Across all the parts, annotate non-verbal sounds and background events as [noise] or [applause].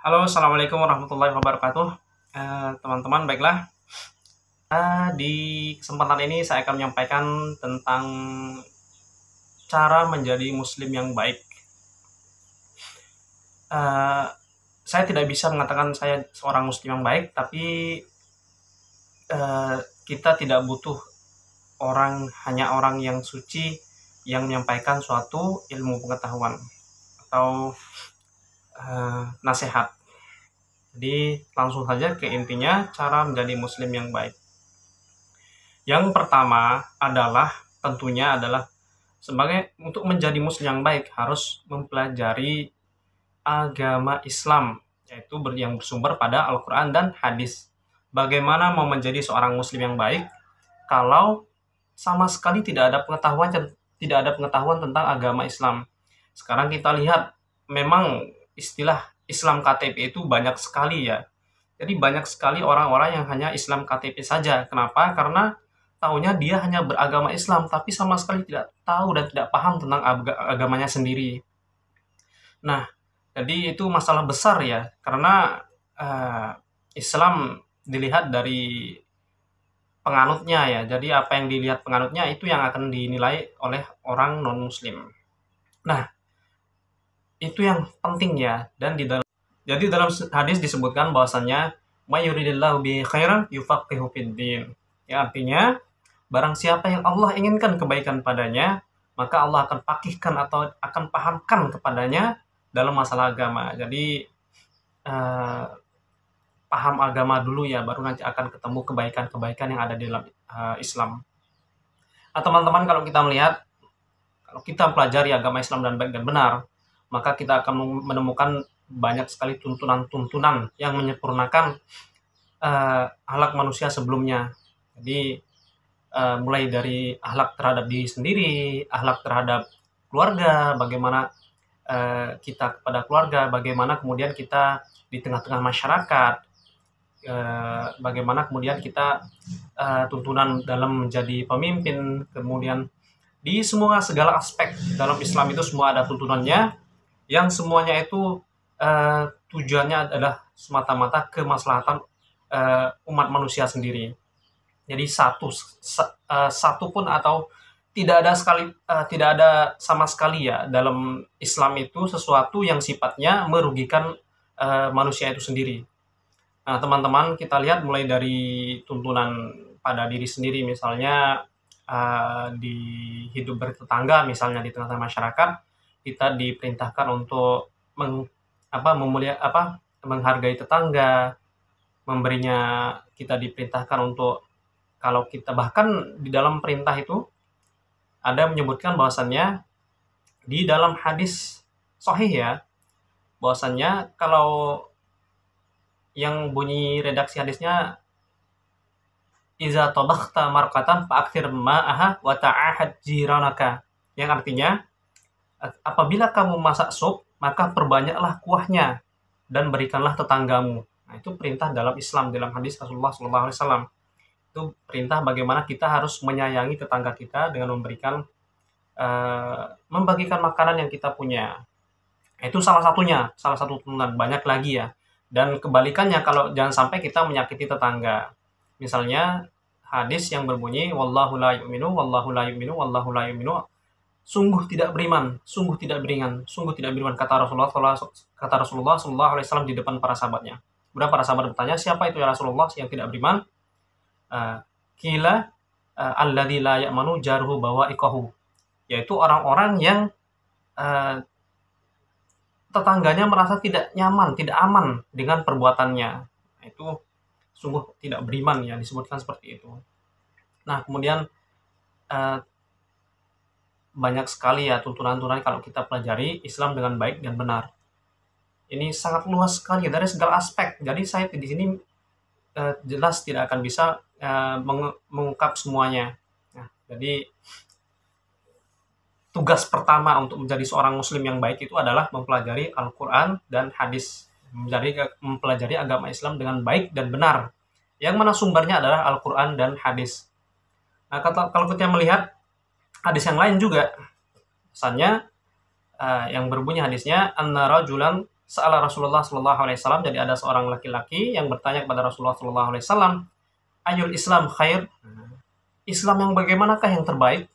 Halo, assalamualaikum warahmatullahi wabarakatuh, eh, teman-teman. Uh, baiklah, uh, di kesempatan ini saya akan menyampaikan tentang cara menjadi Muslim yang baik. Uh, saya tidak bisa mengatakan saya seorang Muslim yang baik, tapi uh, kita tidak butuh orang hanya orang yang suci yang menyampaikan suatu ilmu pengetahuan atau uh, eh, nasihat. Jadi langsung saja ke intinya cara menjadi muslim yang baik. Yang pertama adalah tentunya adalah sebagai untuk menjadi muslim yang baik harus mempelajari agama Islam yaitu yang bersumber pada Al-Qur'an dan hadis. Bagaimana mau menjadi seorang muslim yang baik kalau sama sekali tidak ada pengetahuan tidak ada pengetahuan tentang agama Islam. Sekarang kita lihat memang istilah Islam KTP itu banyak sekali ya. Jadi banyak sekali orang-orang yang hanya Islam KTP saja. Kenapa? Karena tahunya dia hanya beragama Islam, tapi sama sekali tidak tahu dan tidak paham tentang ag agamanya sendiri. Nah, jadi itu masalah besar ya, karena uh, Islam dilihat dari penganutnya ya. Jadi apa yang dilihat penganutnya itu yang akan dinilai oleh orang non-Muslim. Nah, itu yang penting ya dan di dalam jadi dalam hadis disebutkan bahwasannya mayuridillahu bi khairan yufaqihu fiddin ya artinya barang siapa yang Allah inginkan kebaikan padanya maka Allah akan pakihkan atau akan pahamkan kepadanya dalam masalah agama jadi eh, paham agama dulu ya baru nanti akan ketemu kebaikan-kebaikan yang ada di dalam eh, Islam nah, teman-teman kalau kita melihat kalau kita pelajari agama Islam dan baik dan benar maka kita akan menemukan banyak sekali tuntunan-tuntunan yang menyempurnakan uh, eh, ahlak manusia sebelumnya. Jadi uh, mulai dari ahlak terhadap diri sendiri, ahlak terhadap keluarga, bagaimana uh, kita kepada keluarga, bagaimana kemudian kita di tengah-tengah masyarakat, uh, bagaimana kemudian kita uh, tuntunan dalam menjadi pemimpin, kemudian di semua segala aspek dalam Islam itu semua ada tuntunannya yang semuanya itu uh, tujuannya adalah semata-mata kemaslahatan uh, umat manusia sendiri. Jadi satu uh, satu pun atau tidak ada sekali uh, tidak ada sama sekali ya dalam Islam itu sesuatu yang sifatnya merugikan uh, manusia itu sendiri. Nah, teman-teman kita lihat mulai dari tuntunan pada diri sendiri misalnya uh, di hidup bertetangga misalnya di tengah-tengah masyarakat kita diperintahkan untuk meng apa memulia apa menghargai tetangga, memberinya kita diperintahkan untuk kalau kita bahkan di dalam perintah itu ada menyebutkan bahwasannya di dalam hadis sohih ya bahwasannya kalau yang bunyi redaksi hadisnya iza tabakhta marqatan fa'akthir ma'aha wa ta'ahad jiranaka yang artinya apabila kamu masak sup, maka perbanyaklah kuahnya dan berikanlah tetanggamu. Nah, itu perintah dalam Islam, dalam hadis Rasulullah SAW. Itu perintah bagaimana kita harus menyayangi tetangga kita dengan memberikan, uh, membagikan makanan yang kita punya. Nah, itu salah satunya, salah satu tuntunan. Banyak lagi ya. Dan kebalikannya kalau jangan sampai kita menyakiti tetangga. Misalnya hadis yang berbunyi wallahu la yu'minu wallahu la yu'minu wallahu la yu'minu sungguh tidak beriman, sungguh tidak beringan, sungguh tidak beriman kata Rasulullah kata Rasulullah sallallahu Alaihi Wasallam di depan para sahabatnya. Kemudian para sahabat bertanya siapa itu ya Rasulullah yang tidak beriman? kila eh, eh, alladzi la ya'manu jaruhu bawa ikohu yaitu orang-orang yang eh, tetangganya merasa tidak nyaman, tidak aman dengan perbuatannya. Nah, itu sungguh tidak beriman ya disebutkan seperti itu. Nah, kemudian uh, banyak sekali ya tuntunan-tuntunan kalau kita pelajari Islam dengan baik dan benar. Ini sangat luas sekali dari segala aspek. Jadi saya di sini eh, jelas tidak akan bisa eh, mengungkap semuanya. Nah, jadi tugas pertama untuk menjadi seorang muslim yang baik itu adalah mempelajari Al-Qur'an dan hadis, menjadi mempelajari agama Islam dengan baik dan benar. Yang mana sumbernya adalah Al-Qur'an dan hadis. Nah, kalau kita melihat hadis yang lain juga misalnya uh, eh, yang berbunyi hadisnya anna rajulan sa'ala Rasulullah sallallahu alaihi wasallam jadi ada seorang laki-laki yang bertanya kepada Rasulullah sallallahu alaihi wasallam ayul Islam khair Islam yang bagaimanakah yang terbaik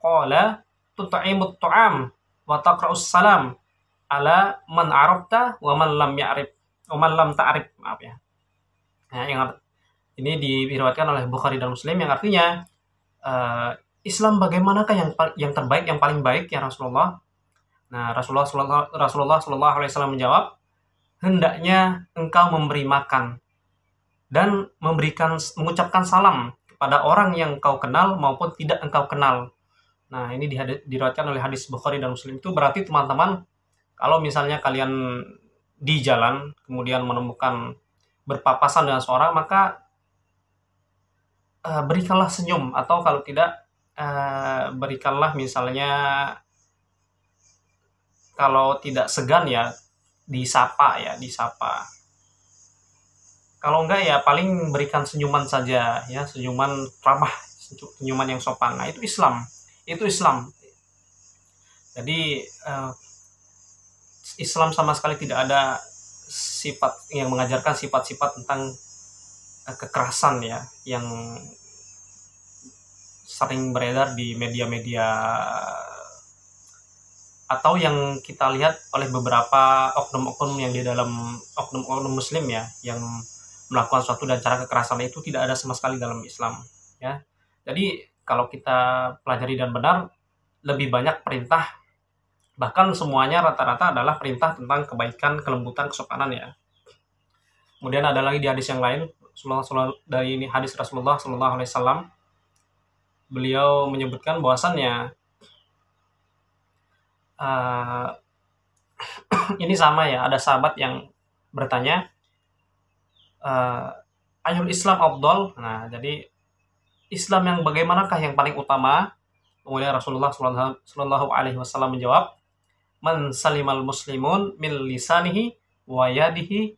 qala tut'imut tu'am wa taqra'us salam ala man arafta wa man lam ya'rif wa man lam ta'rif maaf ya nah, yang ini diriwayatkan oleh Bukhari dan Muslim yang artinya eh, Islam bagaimanakah yang yang terbaik, yang paling baik ya Rasulullah? Nah, Rasulullah Rasulullah Shallallahu Alaihi Wasallam menjawab, hendaknya engkau memberi makan dan memberikan mengucapkan salam kepada orang yang engkau kenal maupun tidak engkau kenal. Nah, ini diriwayatkan oleh hadis Bukhari dan Muslim itu berarti teman-teman kalau misalnya kalian di jalan kemudian menemukan berpapasan dengan seorang maka uh, berikanlah senyum atau kalau tidak Eh, berikanlah misalnya kalau tidak segan ya disapa ya disapa kalau enggak ya paling berikan senyuman saja ya senyuman ramah senyuman yang sopan nah itu Islam itu Islam jadi uh, Islam sama sekali tidak ada sifat yang mengajarkan sifat-sifat tentang uh, kekerasan ya yang sering beredar di media-media atau yang kita lihat oleh beberapa oknum-oknum yang di dalam oknum-oknum muslim ya yang melakukan suatu dan cara kekerasan itu tidak ada sama sekali dalam Islam ya jadi kalau kita pelajari dan benar lebih banyak perintah bahkan semuanya rata-rata adalah perintah tentang kebaikan kelembutan kesopanan ya kemudian ada lagi di hadis yang lain dari ini hadis Rasulullah Shallallahu Alaihi Wasallam beliau menyebutkan bahwasannya uh, [clears throat] ini sama ya, ada sahabat yang bertanya, uh, ayul Islam Abdul Nah, jadi Islam yang bagaimanakah yang paling utama? Kemudian Rasulullah Shallallahu Alaihi Wasallam menjawab, "Man salimal muslimun min lisanihi wa yadihi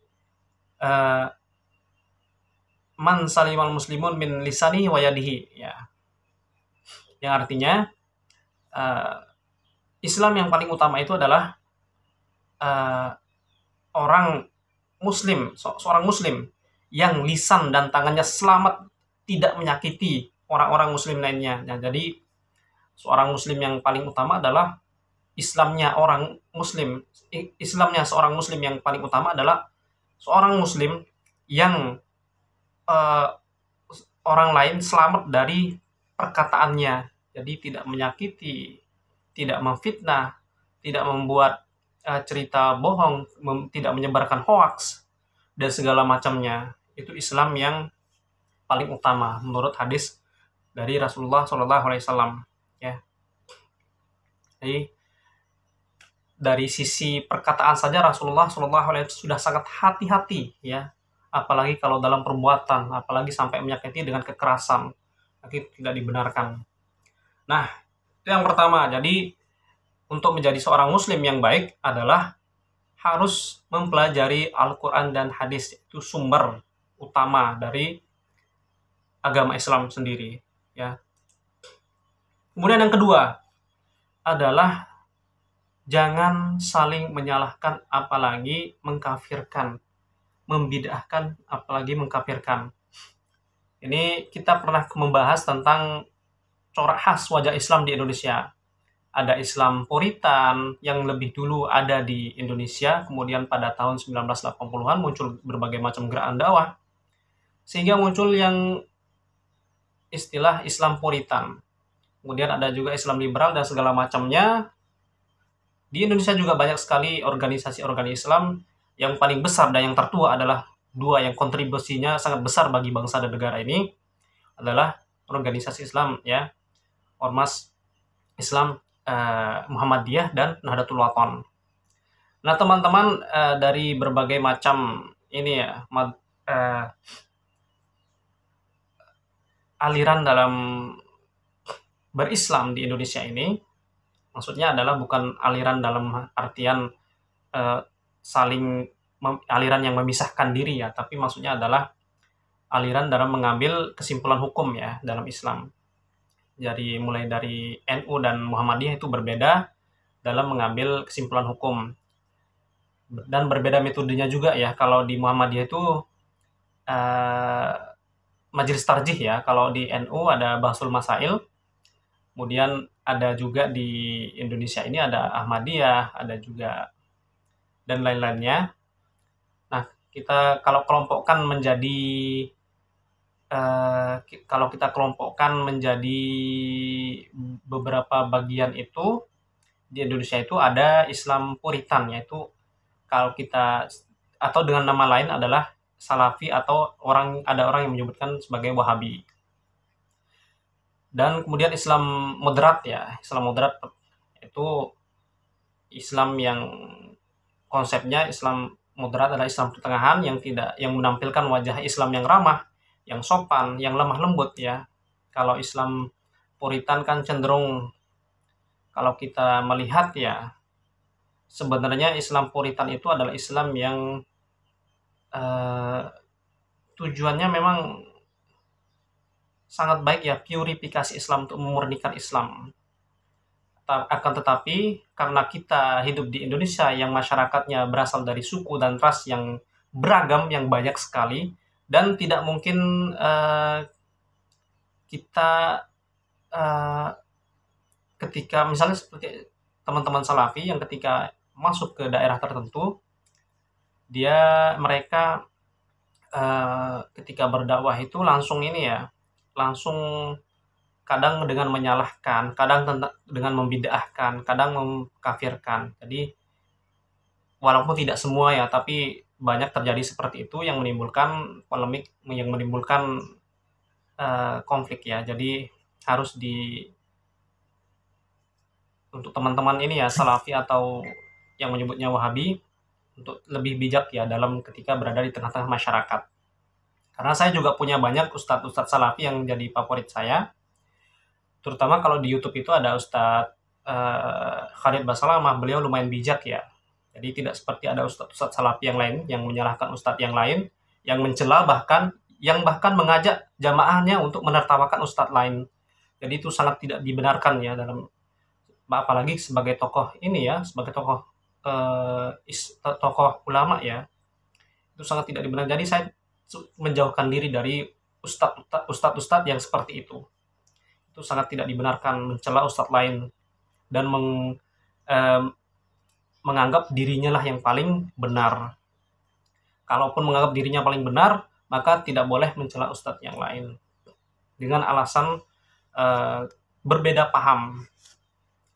uh, man salimal muslimun min lisanihi wa yadihi." Ya, yang artinya uh, Islam yang paling utama itu adalah uh, orang Muslim, seorang Muslim yang lisan dan tangannya selamat tidak menyakiti orang-orang Muslim lainnya. Nah, jadi seorang Muslim yang paling utama adalah Islamnya orang Muslim. Islamnya seorang Muslim yang paling utama adalah seorang Muslim yang uh, orang lain selamat dari perkataannya jadi tidak menyakiti, tidak memfitnah, tidak membuat uh, cerita bohong, mem tidak menyebarkan hoaks dan segala macamnya. Itu Islam yang paling utama menurut hadis dari Rasulullah Shallallahu Alaihi Wasallam. Ya. Jadi dari sisi perkataan saja Rasulullah Shallallahu Alaihi Wasallam sudah sangat hati-hati ya apalagi kalau dalam perbuatan apalagi sampai menyakiti dengan kekerasan itu tidak dibenarkan Nah, itu yang pertama. Jadi untuk menjadi seorang muslim yang baik adalah harus mempelajari Al-Qur'an dan hadis itu sumber utama dari agama Islam sendiri, ya. Kemudian yang kedua adalah jangan saling menyalahkan apalagi mengkafirkan, membidahkan apalagi mengkafirkan. Ini kita pernah membahas tentang corak khas wajah Islam di Indonesia. Ada Islam Puritan yang lebih dulu ada di Indonesia, kemudian pada tahun 1980-an muncul berbagai macam gerakan dakwah. Sehingga muncul yang istilah Islam Puritan. Kemudian ada juga Islam liberal dan segala macamnya. Di Indonesia juga banyak sekali organisasi-organisasi Islam yang paling besar dan yang tertua adalah dua yang kontribusinya sangat besar bagi bangsa dan negara ini adalah organisasi Islam ya ormas Islam eh, Muhammadiyah dan Nahdlatul Wathon. Nah, teman-teman eh, dari berbagai macam ini ya mad, eh, aliran dalam berislam di Indonesia ini maksudnya adalah bukan aliran dalam artian eh, saling mem, aliran yang memisahkan diri ya, tapi maksudnya adalah aliran dalam mengambil kesimpulan hukum ya dalam Islam dari mulai dari NU dan Muhammadiyah itu berbeda dalam mengambil kesimpulan hukum dan berbeda metodenya juga ya kalau di Muhammadiyah itu uh, majelis tarjih ya kalau di NU ada Basul Masail kemudian ada juga di Indonesia ini ada Ahmadiyah ada juga dan lain-lainnya nah kita kalau kelompokkan menjadi Eh, kalau kita kelompokkan menjadi beberapa bagian itu di Indonesia itu ada Islam Puritan yaitu kalau kita atau dengan nama lain adalah Salafi atau orang ada orang yang menyebutkan sebagai Wahabi. Dan kemudian Islam moderat ya, Islam moderat itu Islam yang konsepnya Islam moderat adalah Islam pertengahan yang tidak yang menampilkan wajah Islam yang ramah yang sopan, yang lemah lembut ya. Kalau Islam Puritan kan cenderung kalau kita melihat ya sebenarnya Islam Puritan itu adalah Islam yang eh, tujuannya memang sangat baik ya purifikasi Islam untuk memurnikan Islam. Akan tetapi karena kita hidup di Indonesia yang masyarakatnya berasal dari suku dan ras yang beragam yang banyak sekali, dan tidak mungkin uh, kita uh, ketika misalnya seperti teman-teman salafi yang ketika masuk ke daerah tertentu dia mereka uh, ketika berdakwah itu langsung ini ya langsung kadang dengan menyalahkan kadang dengan membidahkan, kadang mengkafirkan jadi walaupun tidak semua ya tapi banyak terjadi seperti itu yang menimbulkan polemik yang menimbulkan uh, konflik ya jadi harus di untuk teman-teman ini ya salafi atau yang menyebutnya wahabi untuk lebih bijak ya dalam ketika berada di tengah-tengah masyarakat karena saya juga punya banyak ustadz-ustadz salafi yang jadi favorit saya terutama kalau di YouTube itu ada Ustadz uh, Khalid Basalamah beliau lumayan bijak ya jadi tidak seperti ada ustadz ustaz salafi yang lain yang menyalahkan ustadz yang lain, yang mencela bahkan yang bahkan mengajak jamaahnya untuk menertawakan ustadz lain. Jadi itu sangat tidak dibenarkan ya dalam apalagi sebagai tokoh ini ya, sebagai tokoh eh, is, tokoh ulama ya. Itu sangat tidak dibenarkan. Jadi saya menjauhkan diri dari ustadz ustadz ustadz yang seperti itu. Itu sangat tidak dibenarkan mencela ustadz lain dan meng, eh, menganggap dirinya lah yang paling benar. Kalaupun menganggap dirinya paling benar, maka tidak boleh mencela ustadz yang lain dengan alasan uh, berbeda paham.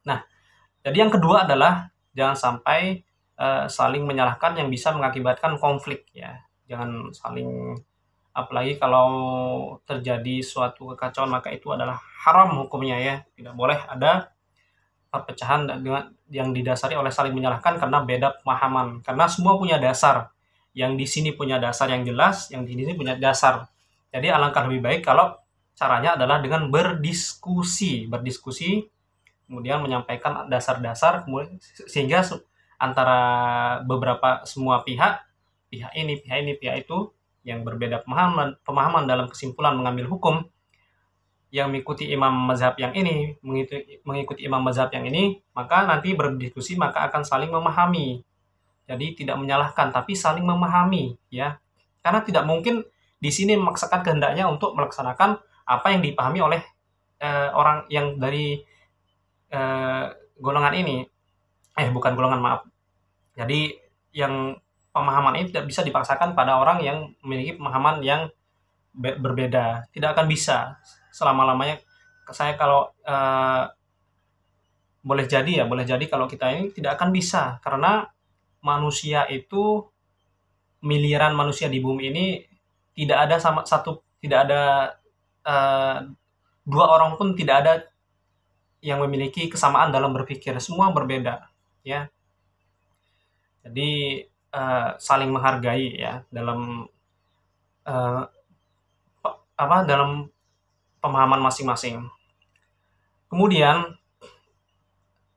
Nah, jadi yang kedua adalah jangan sampai uh, saling menyalahkan yang bisa mengakibatkan konflik ya. Jangan saling apalagi kalau terjadi suatu kekacauan maka itu adalah haram hukumnya ya tidak boleh ada perpecahan dengan yang didasari oleh saling menyalahkan karena beda pemahaman karena semua punya dasar yang di sini punya dasar yang jelas yang di sini punya dasar jadi alangkah lebih baik kalau caranya adalah dengan berdiskusi berdiskusi kemudian menyampaikan dasar-dasar sehingga antara beberapa semua pihak pihak ini pihak ini pihak itu yang berbeda pemahaman pemahaman dalam kesimpulan mengambil hukum yang mengikuti imam mazhab yang ini, mengikuti, imam mazhab yang ini, maka nanti berdiskusi maka akan saling memahami. Jadi tidak menyalahkan tapi saling memahami ya. Karena tidak mungkin di sini memaksakan kehendaknya untuk melaksanakan apa yang dipahami oleh eh, orang yang dari eh, golongan ini. Eh bukan golongan maaf. Jadi yang pemahaman ini tidak bisa dipaksakan pada orang yang memiliki pemahaman yang berbeda. Tidak akan bisa selama lamanya saya kalau uh, boleh jadi ya boleh jadi kalau kita ini tidak akan bisa karena manusia itu miliaran manusia di bumi ini tidak ada sama satu tidak ada uh, dua orang pun tidak ada yang memiliki kesamaan dalam berpikir semua berbeda ya jadi uh, saling menghargai ya dalam uh, apa dalam pemahaman masing-masing. Kemudian,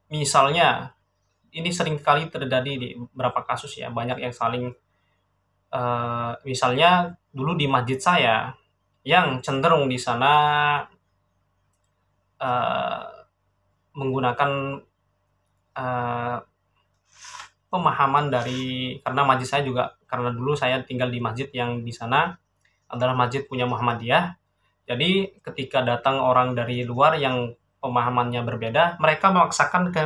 misalnya, ini sering kali terjadi di beberapa kasus ya, banyak yang saling, uh, misalnya dulu di masjid saya, yang cenderung di sana uh, menggunakan uh, pemahaman dari karena masjid saya juga karena dulu saya tinggal di masjid yang di sana adalah masjid punya Muhammadiyah jadi ketika datang orang dari luar yang pemahamannya berbeda, mereka memaksakan ke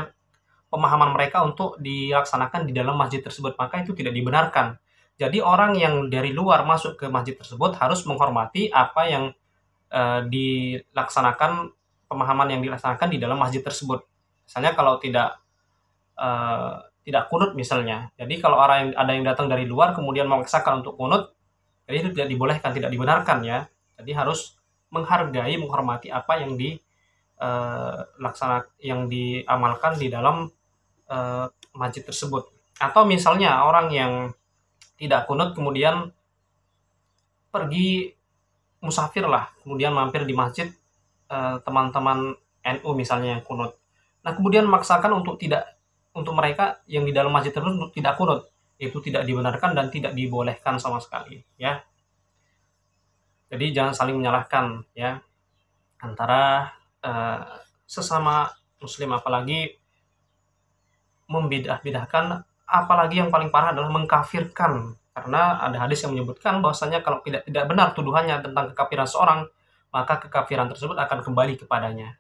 pemahaman mereka untuk dilaksanakan di dalam masjid tersebut, maka itu tidak dibenarkan. Jadi orang yang dari luar masuk ke masjid tersebut harus menghormati apa yang uh, dilaksanakan pemahaman yang dilaksanakan di dalam masjid tersebut. Misalnya kalau tidak uh, tidak kunut misalnya. Jadi kalau orang yang ada yang datang dari luar kemudian memaksakan untuk kunut, jadi itu tidak dibolehkan, tidak dibenarkan ya. Jadi harus menghargai menghormati apa yang di eh, laksana yang diamalkan di dalam uh, masjid tersebut atau misalnya orang yang tidak kunut kemudian pergi musafir lah kemudian mampir di masjid eh, teman-teman uh, NU misalnya yang kunut nah kemudian memaksakan untuk tidak untuk mereka yang di dalam masjid tersebut tidak kunut itu tidak dibenarkan dan tidak dibolehkan sama sekali ya jadi jangan saling menyalahkan ya antara uh, sesama muslim apalagi membidah-bidahkan apalagi yang paling parah adalah mengkafirkan karena ada hadis yang menyebutkan bahwasanya kalau tidak tidak benar tuduhannya tentang kekafiran seorang maka kekafiran tersebut akan kembali kepadanya.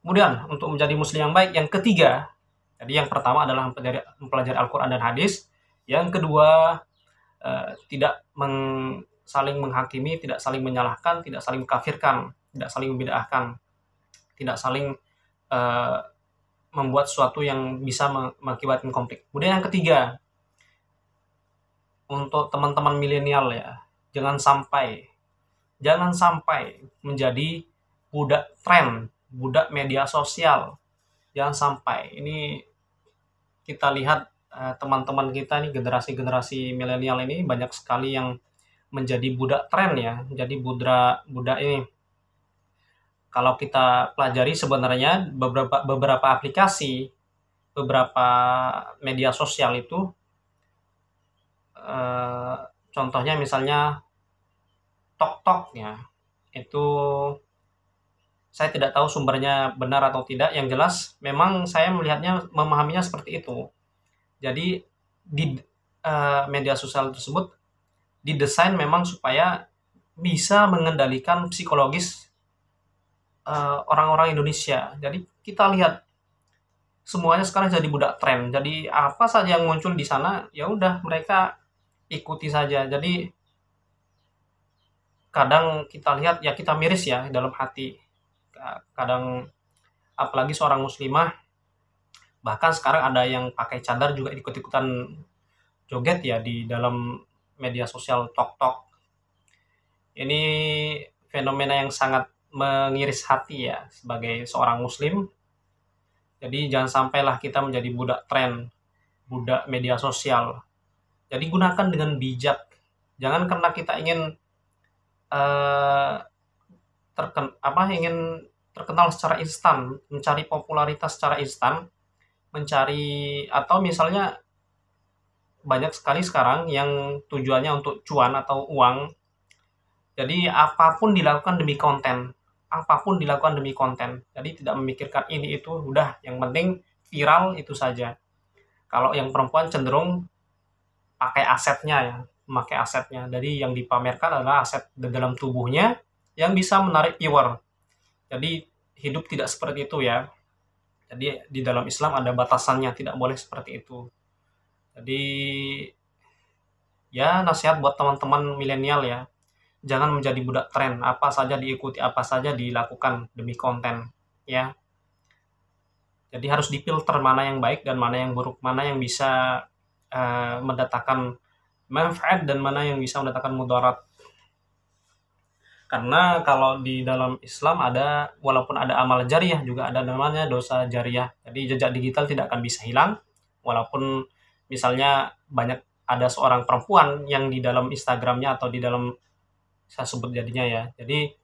Kemudian untuk menjadi muslim yang baik yang ketiga jadi yang pertama adalah mempelajari, mempelajari Al-Quran dan hadis. Yang kedua, uh, tidak meng, saling menghakimi, tidak saling menyalahkan, tidak saling kafirkan, tidak saling membedakan, tidak saling uh, membuat sesuatu yang bisa mengakibatkan konflik. Kemudian yang ketiga, untuk teman-teman milenial ya, jangan sampai jangan sampai menjadi budak tren, budak media sosial. Jangan sampai. Ini kita lihat eh, teman-teman kita ini generasi-generasi milenial ini banyak sekali yang menjadi budak tren ya, menjadi budra budak ini. Kalau kita pelajari sebenarnya beberapa beberapa aplikasi, beberapa media sosial itu eh, contohnya misalnya TokTok ya. Itu saya tidak tahu sumbernya benar atau tidak. Yang jelas, memang saya melihatnya, memahaminya seperti itu. Jadi di eh, media sosial tersebut didesain memang supaya bisa mengendalikan psikologis eh, orang-orang uh, Indonesia. Jadi kita lihat semuanya sekarang jadi budak tren. Jadi apa saja yang muncul di sana, ya udah mereka ikuti saja. Jadi kadang kita lihat ya kita miris ya dalam hati. Kadang apalagi seorang muslimah bahkan sekarang ada yang pakai cadar juga ikut-ikutan joget ya di dalam media sosial tok-tok. Ini fenomena yang sangat mengiris hati ya sebagai seorang muslim. Jadi jangan sampailah kita menjadi budak tren, budak media sosial. Jadi gunakan dengan bijak. Jangan karena kita ingin uh, terken apa ingin terkenal secara instan, mencari popularitas secara instan, mencari atau misalnya banyak sekali sekarang yang tujuannya untuk cuan atau uang. Jadi apapun dilakukan demi konten, apapun dilakukan demi konten. Jadi tidak memikirkan ini itu udah yang penting viral itu saja. Kalau yang perempuan cenderung pakai asetnya ya, memakai asetnya. Jadi yang dipamerkan adalah aset di dalam tubuhnya yang bisa menarik viewer. Jadi hidup tidak seperti itu ya. Jadi di dalam Islam ada batasannya, tidak boleh seperti itu. Jadi ya nasihat buat teman-teman milenial ya. Jangan menjadi budak tren, apa saja diikuti, apa saja dilakukan demi konten ya. Jadi harus dipilter mana yang baik dan mana yang buruk, mana yang bisa uh, mendatangkan manfaat dan mana yang bisa mendatangkan mudarat. Karena kalau di dalam Islam ada walaupun ada amal jariah juga ada namanya dosa jariah. Jadi jejak digital tidak akan bisa hilang walaupun misalnya banyak ada seorang perempuan yang di dalam Instagramnya atau di dalam saya sebut jadinya ya jadi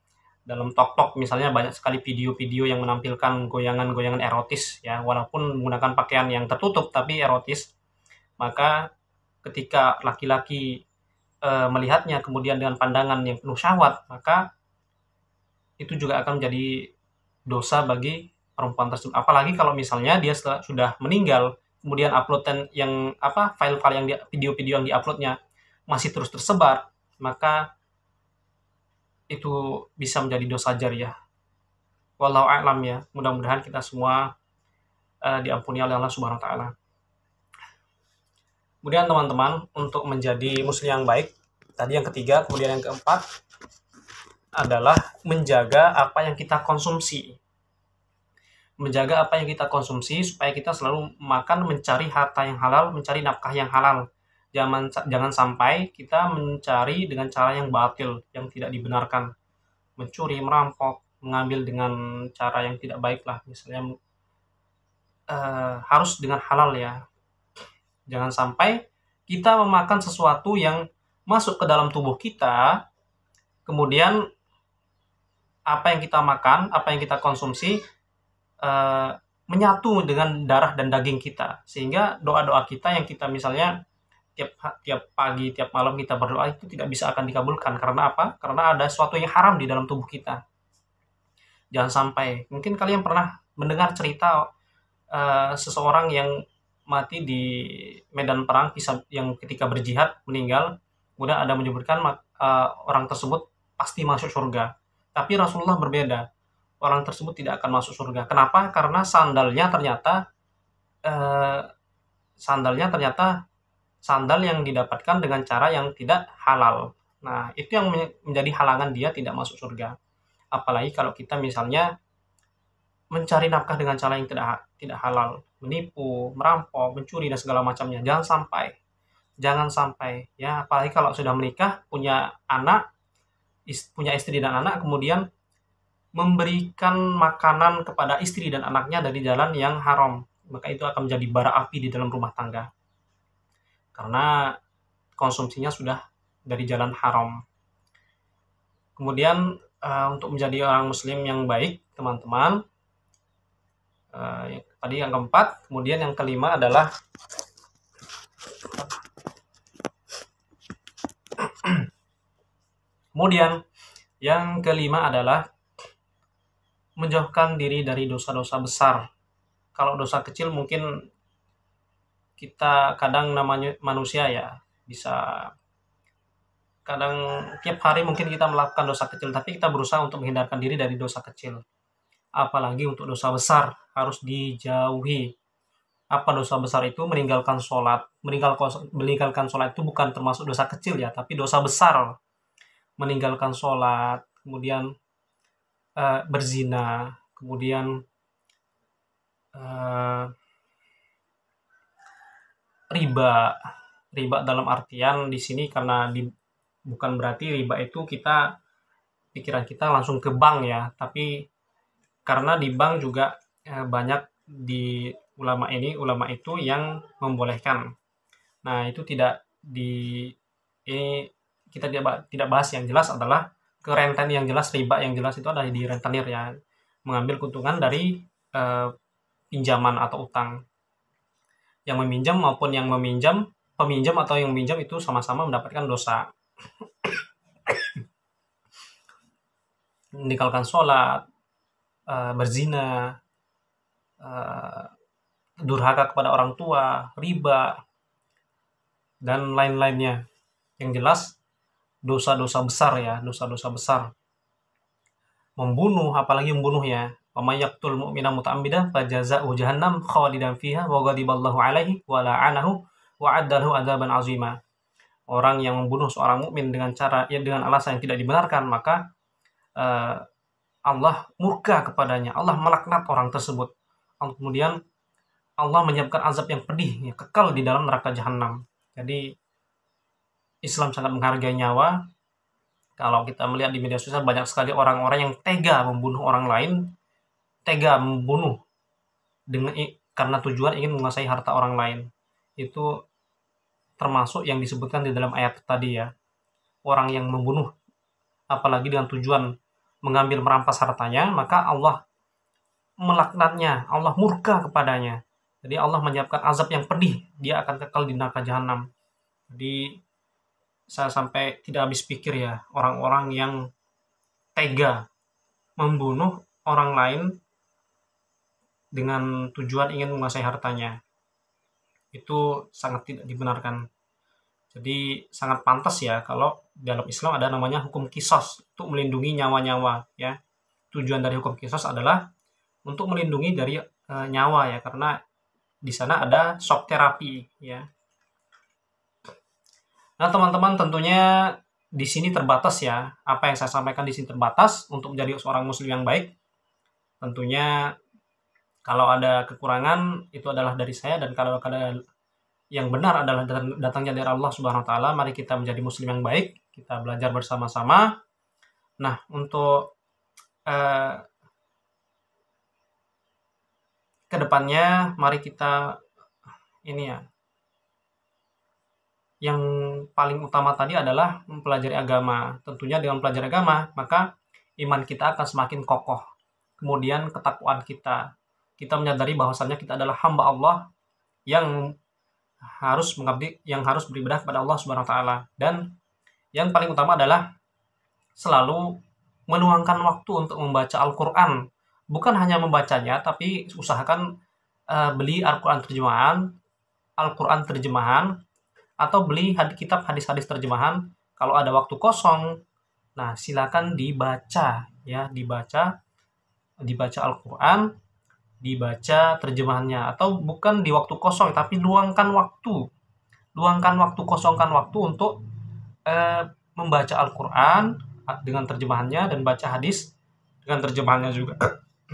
dalam tok-tok misalnya banyak sekali video-video yang menampilkan goyangan-goyangan erotis ya walaupun menggunakan pakaian yang tertutup tapi erotis maka ketika laki-laki e, melihatnya kemudian dengan pandangan yang penuh syahwat maka itu juga akan menjadi dosa bagi perempuan tersebut apalagi kalau misalnya dia sudah meninggal kemudian uploadan yang apa file-file yang video-video yang diuploadnya masih terus tersebar maka itu bisa menjadi dosa jariah ya. walau alam ya mudah-mudahan kita semua uh, diampuni oleh Allah Subhanahu wa taala kemudian teman-teman untuk menjadi muslim yang baik tadi yang ketiga kemudian yang keempat adalah menjaga apa yang kita konsumsi menjaga apa yang kita konsumsi supaya kita selalu makan mencari harta yang halal, mencari nafkah yang halal. Jangan jangan sampai kita mencari dengan cara yang batil, yang tidak dibenarkan. Mencuri, merampok, mengambil dengan cara yang tidak baik lah, misalnya uh, harus dengan halal ya. Jangan sampai kita memakan sesuatu yang masuk ke dalam tubuh kita, kemudian apa yang kita makan, apa yang kita konsumsi uh, menyatu dengan darah dan daging kita sehingga doa-doa kita yang kita misalnya tiap tiap pagi tiap malam kita berdoa itu tidak bisa akan dikabulkan karena apa karena ada sesuatu yang haram di dalam tubuh kita jangan sampai mungkin kalian pernah mendengar cerita uh, seseorang yang mati di medan perang yang ketika berjihad meninggal kemudian ada menyebutkan uh, orang tersebut pasti masuk surga tapi Rasulullah berbeda orang tersebut tidak akan masuk surga. Kenapa? Karena sandalnya ternyata eh, sandalnya ternyata sandal yang didapatkan dengan cara yang tidak halal. Nah, itu yang menjadi halangan dia tidak masuk surga. Apalagi kalau kita misalnya mencari nafkah dengan cara yang tidak tidak halal, menipu, merampok, mencuri dan segala macamnya. Jangan sampai. Jangan sampai ya, apalagi kalau sudah menikah, punya anak, punya istri dan anak kemudian memberikan makanan kepada istri dan anaknya dari jalan yang haram, maka itu akan menjadi bara api di dalam rumah tangga. Karena konsumsinya sudah dari jalan haram. Kemudian eh, untuk menjadi orang muslim yang baik, teman-teman, eh, tadi yang keempat, kemudian yang kelima adalah [clears throat] kemudian yang kelima adalah menjauhkan diri dari dosa-dosa besar. Kalau dosa kecil mungkin kita kadang namanya manusia ya bisa kadang tiap hari mungkin kita melakukan dosa kecil tapi kita berusaha untuk menghindarkan diri dari dosa kecil apalagi untuk dosa besar harus dijauhi apa dosa besar itu meninggalkan sholat meninggalkan meninggalkan sholat itu bukan termasuk dosa kecil ya tapi dosa besar meninggalkan sholat kemudian uh, berzina, kemudian uh, riba. Riba dalam artian di sini karena di, bukan berarti riba itu kita pikiran kita langsung ke bank ya, tapi karena di bank juga uh, banyak di ulama ini ulama itu yang membolehkan. Nah, itu tidak di ini kita tidak tidak bahas yang jelas adalah ke renten yang jelas riba yang jelas itu ada di rentenir ya mengambil keuntungan dari uh, pinjaman atau utang yang meminjam maupun yang meminjam peminjam atau yang meminjam itu sama-sama mendapatkan dosa [coughs] meninggalkan sholat uh, berzina uh, durhaka kepada orang tua riba dan lain-lainnya yang jelas dosa-dosa besar ya, dosa-dosa besar. Membunuh, apalagi membunuhnya. ya. may yaqtul mu'mina muta'ammidan fajaza'uhu jahannam khawadidam fiha wa gadiballahu alaihi wa la'anahu wa azaban azaban 'azima. Orang yang membunuh seorang mukmin dengan cara ya dengan alasan yang tidak dibenarkan, maka uh, Allah murka kepadanya. Allah melaknat orang tersebut. Kemudian Allah menyiapkan azab yang pedih, ya, kekal di dalam neraka jahanam. Jadi Islam sangat menghargai nyawa. Kalau kita melihat di media sosial banyak sekali orang-orang yang tega membunuh orang lain, tega membunuh dengan karena tujuan ingin menguasai harta orang lain. Itu termasuk yang disebutkan di dalam ayat tadi ya. Orang yang membunuh apalagi dengan tujuan mengambil merampas hartanya, maka Allah melaknatnya, Allah murka kepadanya. Jadi Allah menyiapkan azab yang pedih, dia akan kekal di neraka jahanam. Jadi saya sampai tidak habis pikir ya orang-orang yang tega membunuh orang lain dengan tujuan ingin menguasai hartanya itu sangat tidak dibenarkan jadi sangat pantas ya kalau dalam Islam ada namanya hukum kisos untuk melindungi nyawa-nyawa ya tujuan dari hukum kisos adalah untuk melindungi dari e, nyawa ya karena di sana ada shock terapi ya Nah, teman-teman tentunya di sini terbatas ya. Apa yang saya sampaikan di sini terbatas untuk menjadi seorang muslim yang baik. Tentunya kalau ada kekurangan itu adalah dari saya dan kalau ada yang benar adalah datangnya dari Allah Subhanahu wa taala. Mari kita menjadi muslim yang baik, kita belajar bersama-sama. Nah, untuk uh, eh, kedepannya mari kita ini ya yang paling utama tadi adalah mempelajari agama. Tentunya dengan mempelajari agama, maka iman kita akan semakin kokoh. Kemudian ketakwaan kita. Kita menyadari bahwasannya kita adalah hamba Allah yang harus mengabdi, yang harus beribadah kepada Allah Subhanahu taala. Dan yang paling utama adalah selalu menuangkan waktu untuk membaca Al-Qur'an. Bukan hanya membacanya, tapi usahakan eh, beli Al-Qur'an terjemahan, Al-Qur'an terjemahan atau beli kitab hadis-hadis terjemahan kalau ada waktu kosong. Nah, silakan dibaca ya, dibaca dibaca Al-Qur'an, dibaca terjemahannya atau bukan di waktu kosong tapi luangkan waktu. Luangkan waktu, kosongkan waktu untuk eh, membaca Al-Qur'an dengan terjemahannya dan baca hadis dengan terjemahannya juga. [clears throat]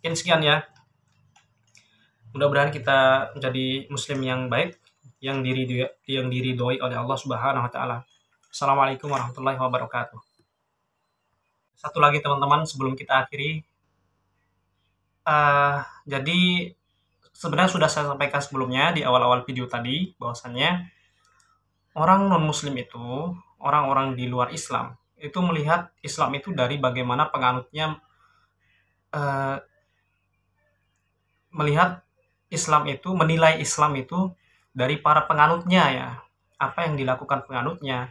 Mungkin sekian ya. Mudah-mudahan kita menjadi muslim yang baik yang diri yang doi oleh Allah Subhanahu wa taala. Assalamualaikum warahmatullahi wabarakatuh. Satu lagi teman-teman sebelum kita akhiri uh, jadi sebenarnya sudah saya sampaikan sebelumnya di awal-awal video tadi bahwasannya orang non muslim itu orang-orang di luar Islam itu melihat Islam itu dari bagaimana penganutnya uh, melihat Islam itu menilai Islam itu dari para penganutnya ya apa yang dilakukan penganutnya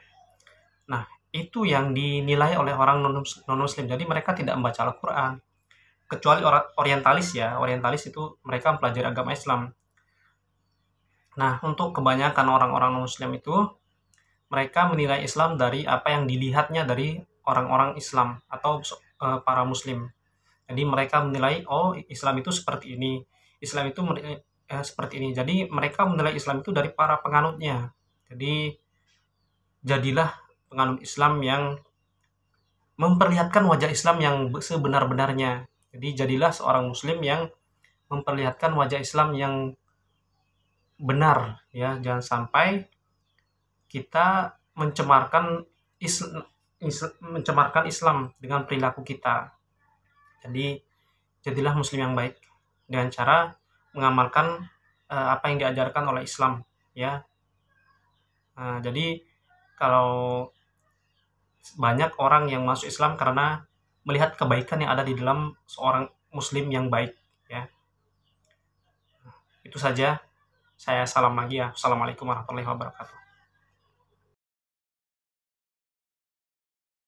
nah itu yang dinilai oleh orang non muslim jadi mereka tidak membaca Al-Quran kecuali orang orientalis ya orientalis itu mereka mempelajari agama Islam nah untuk kebanyakan orang-orang non muslim itu mereka menilai Islam dari apa yang dilihatnya dari orang-orang Islam atau eh, para muslim jadi mereka menilai oh Islam itu seperti ini Islam itu ya, seperti ini. Jadi mereka menilai Islam itu dari para penganutnya. Jadi jadilah penganut Islam yang memperlihatkan wajah Islam yang sebenar-benarnya. Jadi jadilah seorang muslim yang memperlihatkan wajah Islam yang benar ya. Jangan sampai kita mencemarkan Islam, mencemarkan Islam dengan perilaku kita. Jadi jadilah muslim yang baik dengan cara mengamalkan uh, apa yang diajarkan oleh Islam ya uh, jadi kalau banyak orang yang masuk Islam karena melihat kebaikan yang ada di dalam seorang Muslim yang baik ya itu saja saya salam lagi ya assalamualaikum warahmatullahi wabarakatuh